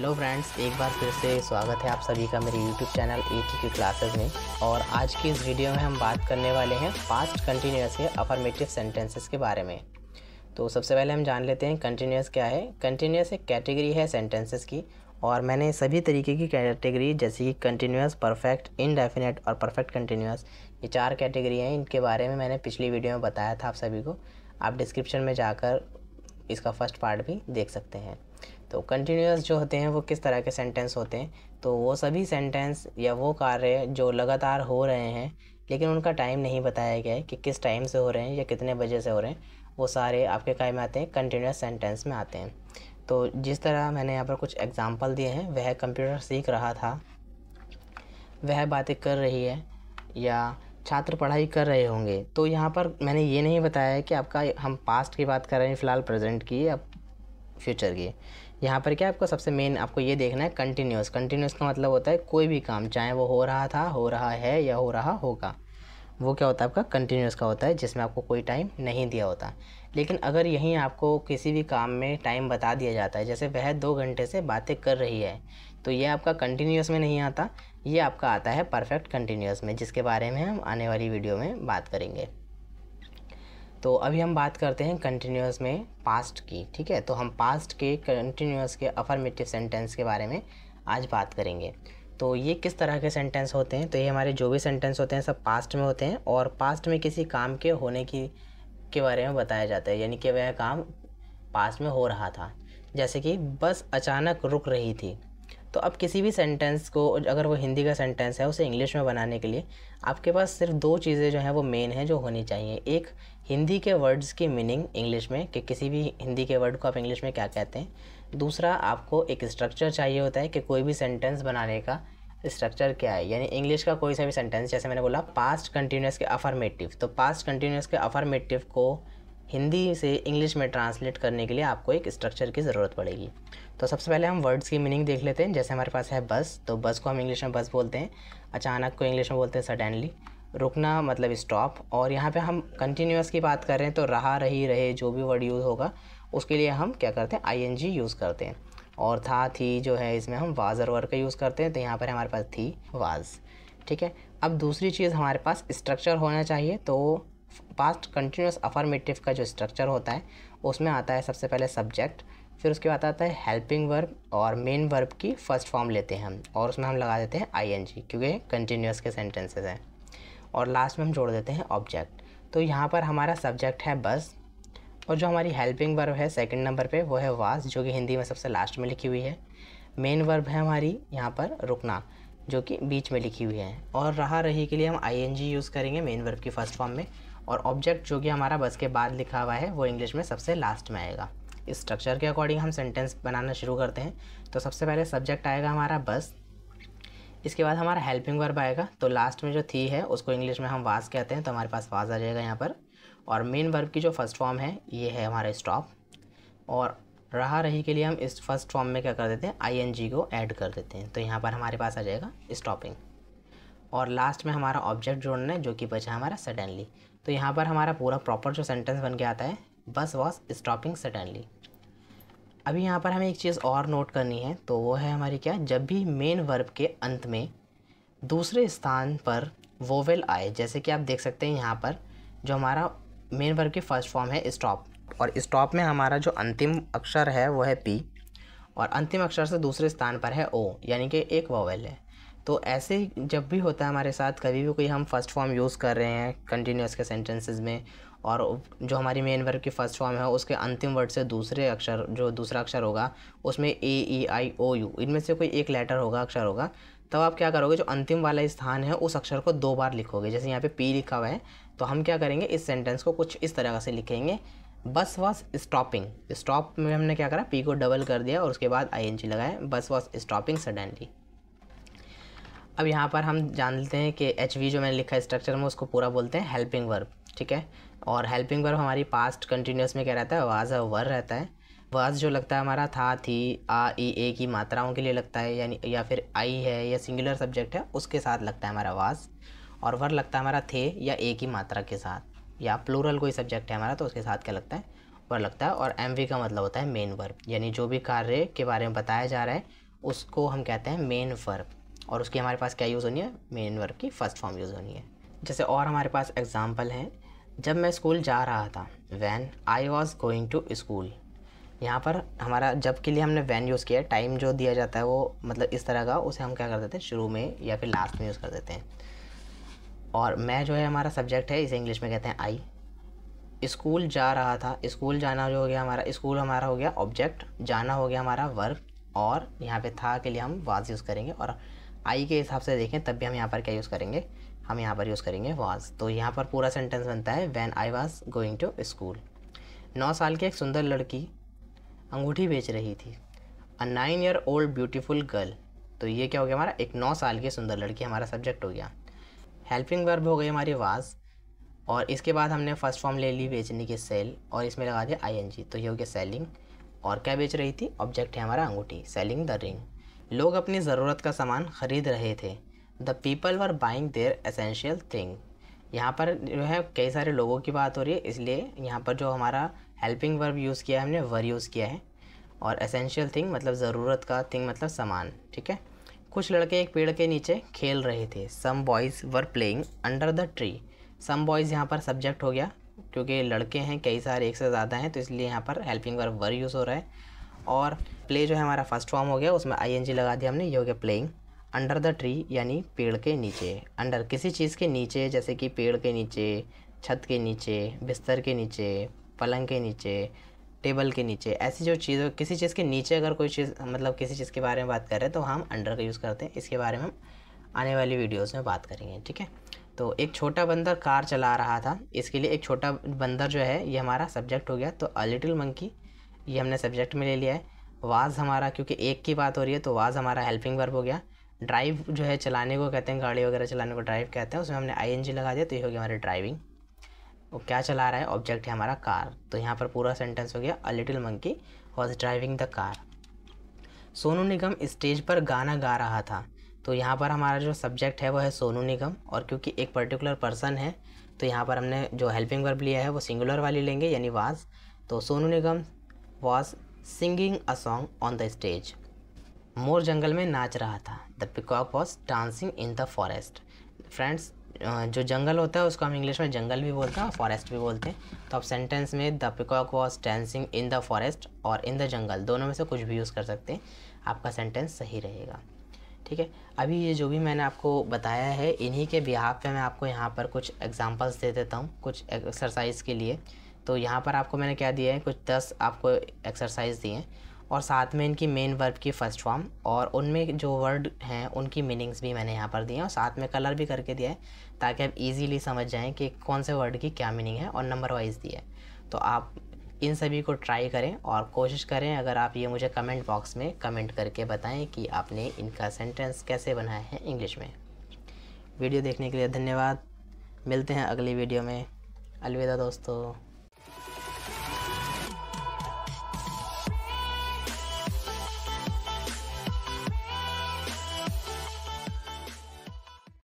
hello friends एक बार फिर से स्वागत है आप सभी का मेरे यूट्यूब चैनल ए की क्लासेज में और आज की इस वीडियो में हम बात करने वाले हैं पास्ट कंटिन्यूस के अफर्मेटिव सेंटेंसेस के बारे में तो सबसे पहले हम जान लेते हैं कंटिन्यूस क्या है कंटिन्यूस एक कैटेगरी है सेंटेंसेस की और मैंने सभी तरीके की कैटेगरी जैसे कि कंटिन्यूस परफेक्ट इनडेफिनेट और परफेक्ट कंटिन्यूस ये चार कैटेगरी हैं इनके बारे में मैंने पिछली वीडियो में बताया था आप सभी को आप डिस्क्रिप्शन में जाकर इसका फर्स्ट पार्ट भी देख सकते हैं तो कंटिन्यूस जो होते हैं वो किस तरह के सेंटेंस होते हैं तो वो सभी सेंटेंस या वो कार्य जो लगातार हो रहे हैं लेकिन उनका टाइम नहीं बताया गया है कि किस टाइम से हो रहे हैं या कितने बजे से हो रहे हैं वो सारे आपके काय में आते हैं कंटिन्यूस सेंटेंस में आते हैं तो जिस तरह मैंने यहाँ पर कुछ एग्ज़ाम्पल दिए हैं वह कंप्यूटर सीख रहा था वह बातें कर रही है या छात्र पढ़ाई कर रहे होंगे तो यहाँ पर मैंने ये नहीं बताया है कि आपका हम पास्ट की बात कर रहे हैं फ़िलहाल प्रेजेंट की या फ्यूचर की यहाँ पर क्या आपको सबसे मेन आपको ये देखना है कंटिन्यूस कंटिन्यूस का मतलब होता है कोई भी काम चाहे वो हो रहा था हो रहा है या हो रहा होगा वो क्या होता है आपका कंटिन्यूस का होता है जिसमें आपको कोई टाइम नहीं दिया होता लेकिन अगर यहीं आपको किसी भी काम में टाइम बता दिया जाता है जैसे वह दो घंटे से बातें कर रही है तो ये आपका कंटिन्यूस में नहीं आता ये आपका आता है परफेक्ट कंटिन्यूस में जिसके बारे में हम आने वाली वीडियो में बात करेंगे तो अभी हम बात करते हैं कंटिन्यूस में पास्ट की ठीक है तो हम पास्ट के कंटिन्यूस के अफर्मेटिव सेंटेंस के बारे में आज बात करेंगे तो ये किस तरह के सेंटेंस होते हैं तो ये हमारे जो भी सेंटेंस होते हैं सब पास्ट में होते हैं और पास्ट में किसी काम के होने की के बारे में बताया जाता है यानी कि वह काम पास्ट में हो रहा था जैसे कि बस अचानक रुक रही थी तो अब किसी भी सेंटेंस को अगर वो हिंदी का सेंटेंस है उसे इंग्लिश में बनाने के लिए आपके पास सिर्फ दो चीज़ें जो हैं वो मेन हैं जो होनी चाहिए एक हिंदी के वर्ड्स की मीनिंग इंग्लिश में कि किसी भी हिंदी के वर्ड को आप इंग्लिश में क्या कहते हैं दूसरा आपको एक स्ट्रक्चर चाहिए होता है कि कोई भी सेंटेंस बनाने का स्ट्रक्चर क्या है यानी इंग्लिश का कोई सा भी सेंटेंस जैसे मैंने बोला पास्ट कंटिन्यूस के अफर्मेटिव तो पास्ट कंटिन्यूस के अफर्मेटिव को हिंदी से इंग्लिश में ट्रांसलेट करने के लिए आपको एक स्ट्रक्चर की ज़रूरत पड़ेगी तो सबसे पहले हम वर्ड्स की मीनिंग देख लेते हैं जैसे हमारे पास है बस तो बस को हम इंग्लिश में बस बोलते हैं अचानक को इंग्लिश में बोलते हैं सडनली रुकना मतलब स्टॉप और यहाँ पे हम कंटिन्यूस की बात कर रहे हैं तो रहा रही रहे जो भी वर्ड यूज़ होगा उसके लिए हम क्या करते हैं जी यूज़ करते हैं और था थी जो है इसमें हम वाज और का यूज़ करते हैं तो यहाँ पर हमारे पास थी वाज ठीक है अब दूसरी चीज़ हमारे पास स्ट्रक्चर होना चाहिए तो पास्ट कंटिन्यूस अफर्मेटिव का जो स्ट्रक्चर होता है उसमें आता है सबसे पहले सब्जेक्ट फिर उसके बाद आता है हेल्पिंग वर्ब और मेन वर्ब की फर्स्ट फॉर्म लेते हैं हम और उसमें हम लगा देते हैं आईएनजी क्योंकि कंटिन्यूस के सेंटेंसेस हैं और लास्ट में हम जोड़ देते हैं ऑब्जेक्ट तो यहाँ पर हमारा सब्जेक्ट है बस और जो हमारी हेल्पिंग वर्ब है सेकेंड नंबर पर वो है वास जो कि हिंदी में सबसे लास्ट में लिखी हुई है मेन वर्ब है हमारी यहाँ पर रुकना जो कि बीच में लिखी हुई है और रहा रही के लिए हम आई यूज़ करेंगे मेन वर्ब की फर्स्ट फॉर्म में और ऑब्जेक्ट जो कि हमारा बस के बाद लिखा हुआ है वो इंग्लिश में सबसे लास्ट में आएगा इस स्ट्रक्चर के अकॉर्डिंग हम सेंटेंस बनाना शुरू करते हैं तो सबसे पहले सब्जेक्ट आएगा हमारा बस इसके बाद हमारा हेल्पिंग वर्ब आएगा तो लास्ट में जो थी है उसको इंग्लिश में हम वास कहते हैं तो हमारे पास वास आ जाएगा यहाँ पर और मेन वर्ब की जो फर्स्ट फॉर्म है ये है हमारा स्टॉप और रहा रही के लिए हम इस फर्स्ट फॉर्म में क्या कर देते हैं आई को ऐड कर देते हैं तो यहाँ पर हमारे पास आ जाएगा स्टॉपिंग और लास्ट में हमारा ऑब्जेक्ट जोड़ना है जो कि बचा हमारा सडनली तो यहाँ पर हमारा पूरा प्रॉपर जो सेंटेंस बन के आता है बस वॉज स्टॉपिंग सडनली अभी यहाँ पर हमें एक चीज़ और नोट करनी है तो वो है हमारी क्या जब भी मेन वर्ब के अंत में दूसरे स्थान पर वोवेल आए जैसे कि आप देख सकते हैं यहाँ पर जो हमारा मेन वर्ब की फ़र्स्ट फॉर्म है स्टॉप और स्टॉप में हमारा जो अंतिम अक्षर है वो है पी और अंतिम अक्षर से दूसरे स्थान पर है ओ यानी कि एक वोवेल है तो ऐसे जब भी होता है हमारे साथ कभी भी कोई हम फर्स्ट फॉर्म यूज़ कर रहे हैं कंटिन्यूस के सेंटेंसेस में और जो हमारी मेन वर्ब की फ़र्स्ट फॉर्म है उसके अंतिम वर्ड से दूसरे अक्षर जो दूसरा अक्षर होगा उसमें ए ई आई ओ यू इनमें से कोई एक लेटर होगा अक्षर होगा तब आप क्या करोगे जो अंतिम वाला स्थान है उस अक्षर को दो बार लिखोगे जैसे यहाँ पे पी लिखा हुआ है तो हम क्या करेंगे इस सेंटेंस को कुछ इस तरह से लिखेंगे बस वॉस स्टॉपिंग स्टॉप में हमने क्या करा पी को डबल कर दिया और उसके बाद आई एन जी लगाए बस वॉस स्टॉपिंग सडनली अब यहाँ पर हम जानते हैं कि एच जो मैंने लिखा है स्ट्रक्चर में उसको पूरा बोलते हैं हेल्पिंग वर्ब ठीक है और हेल्पिंग वर्ब हमारी पास्ट कंटिन्यूस में क्या रहता है वाज वर रहता है वाज जो लगता है हमारा था थी आ ई ए की मात्राओं के लिए लगता है यानी या फिर आई है या सिंगुलर सब्जेक्ट है उसके साथ लगता है हमारा वाज और वर लगता है हमारा थे या ए की मात्रा के साथ या प्लूरल कोई सब्जेक्ट है हमारा तो उसके साथ क्या लगता है वर लगता है और एम का मतलब होता है मेन वर्ब यानी जो भी कार्य के बारे में बताया जा रहा है उसको हम कहते हैं मेन वर्ब और उसकी हमारे पास क्या यूज़ होनी है मेन वर्ब की फ़र्स्ट फॉर्म यूज़ होनी है जैसे और हमारे पास एग्ज़ाम्पल हैं जब मैं स्कूल जा रहा था when I was going to school यहाँ पर हमारा जब के लिए हमने वैन यूज़ किया टाइम जो दिया जाता है वो मतलब इस तरह का उसे हम क्या कर देते हैं शुरू में या फिर लास्ट में यूज़ कर देते हैं और मैं जो है हमारा सब्जेक्ट है इसे इंग्लिश में कहते हैं आई स्कूल जा रहा था स्कूल जाना जो हो गया हमारा स्कूल हमारा हो गया ऑब्जेक्ट जाना हो गया हमारा वर्क और यहाँ पे था के लिए हम वाज यूज़ करेंगे और आई के हिसाब से देखें तब भी हम यहाँ पर क्या यूज़ करेंगे हम यहाँ पर यूज़ करेंगे वाज तो यहाँ पर पूरा सेंटेंस बनता है when I was going to school नौ साल की एक सुंदर लड़की अंगूठी बेच रही थी a nine year old beautiful girl तो ये क्या हो गया हमारा एक नौ साल की सुंदर लड़की हमारा सब्जेक्ट हो गया हेल्पिंग वर्ब हो गई हमारी वाज और इसके बाद हमने फर्स्ट फॉर्म ले ली बेचने की सेल और इसमें लगा दिया जी तो ये हो गया सेलिंग और क्या बेच रही थी ऑब्जेक्ट है हमारा अंगूठी सेलिंग द रिंग लोग अपनी ज़रूरत का सामान ख़रीद रहे थे the people were buying their essential thing यहाँ पर जो है कई सारे लोगों की बात हो रही है इसलिए यहाँ पर जो हमारा हेल्पिंग वर्ब यूज़ किया है हमने वर यूज़ किया है और एसेंशियल थिंग मतलब ज़रूरत का थिंग मतलब सामान ठीक है कुछ लड़के एक पेड़ के नीचे खेल रहे थे some boys were playing under the tree some boys यहाँ पर सब्जेक्ट हो गया क्योंकि लड़के हैं कई सारे एक से ज़्यादा हैं तो इसलिए यहाँ पर हेल्पिंग वर्ब वर यूज़ हो रहा है और प्ले जो है हमारा फर्स्ट फॉर्म हो गया उसमें आई लगा दिया हमने ये हो गया प्लेइंग अंडर द ट्री यानी पेड़ के नीचे अंडर किसी चीज़ के नीचे जैसे कि पेड़ के नीचे छत के नीचे बिस्तर के नीचे पलंग के नीचे टेबल के नीचे ऐसी जो चीज़ किसी चीज़ के नीचे अगर कोई चीज़ मतलब किसी चीज़ के बारे में बात कर रहे हैं तो हम अंडर का यूज़ करते हैं इसके बारे में हम आने वाली वीडियोज़ में बात करेंगे ठीक है तो एक छोटा बंदर कार चला रहा था इसके लिए एक छोटा बंदर जो है ये हमारा सब्जेक्ट हो गया तो अ लिटिल मंकी ये हमने सब्जेक्ट में ले लिया है वाज हमारा क्योंकि एक की बात हो रही है तो वाज हमारा हेल्पिंग वर्ब हो गया ड्राइव जो है चलाने को कहते हैं गाड़ी वगैरह चलाने को ड्राइव कहते हैं उसमें हमने आई लगा दिया तो ये हो गया हमारी ड्राइविंग वो क्या चला रहा है ऑब्जेक्ट है हमारा कार तो यहाँ पर पूरा सेंटेंस हो गया a little monkey was driving the car Sonu Nigam stage पर गाना गा रहा था तो यहाँ पर हमारा जो सब्जेक्ट है वो है सोनू निगम और क्योंकि एक पर्टिकुलर पर्सन है तो यहाँ पर हमने जो हेल्पिंग वर्ब लिया है वो सिंगुलर वाली लेंगे यानी वाज तो Sonu Nigam was singing a song on the stage मोर जंगल में नाच रहा था the peacock was dancing in the forest friends जो जंगल होता है उसको हम इंग्लिश में जंगल भी बोलते हैं और फॉरेस्ट भी बोलते हैं तो आप सेंटेंस में the peacock was dancing in the forest और इन द जंगल दोनों में से कुछ भी यूज़ कर सकते हैं आपका सेंटेंस सही रहेगा ठीक है अभी ये जो भी मैंने आपको बताया है इन्हीं के बिहाफ पे मैं आपको यहाँ पर कुछ एग्जांपल्स दे देता हूँ कुछ एक्सरसाइज के लिए तो यहाँ पर आपको मैंने क्या दिया है कुछ दस आपको एक्सरसाइज दिए हैं और साथ में इनकी मेन वर्ब की फ़र्स्ट फॉर्म और उनमें जो वर्ड हैं उनकी मीनिंग्स भी मैंने यहाँ पर दिए हैं और साथ में कलर भी करके दिया है ताकि आप इजीली समझ जाएं कि कौन से वर्ड की क्या मीनिंग है और नंबर वाइज दिया है तो आप इन सभी को ट्राई करें और कोशिश करें अगर आप ये मुझे कमेंट बॉक्स में कमेंट करके बताएँ कि आपने इनका सेंटेंस कैसे बनाया है इंग्लिश में वीडियो देखने के लिए धन्यवाद मिलते हैं अगली वीडियो में अलविदा दोस्तों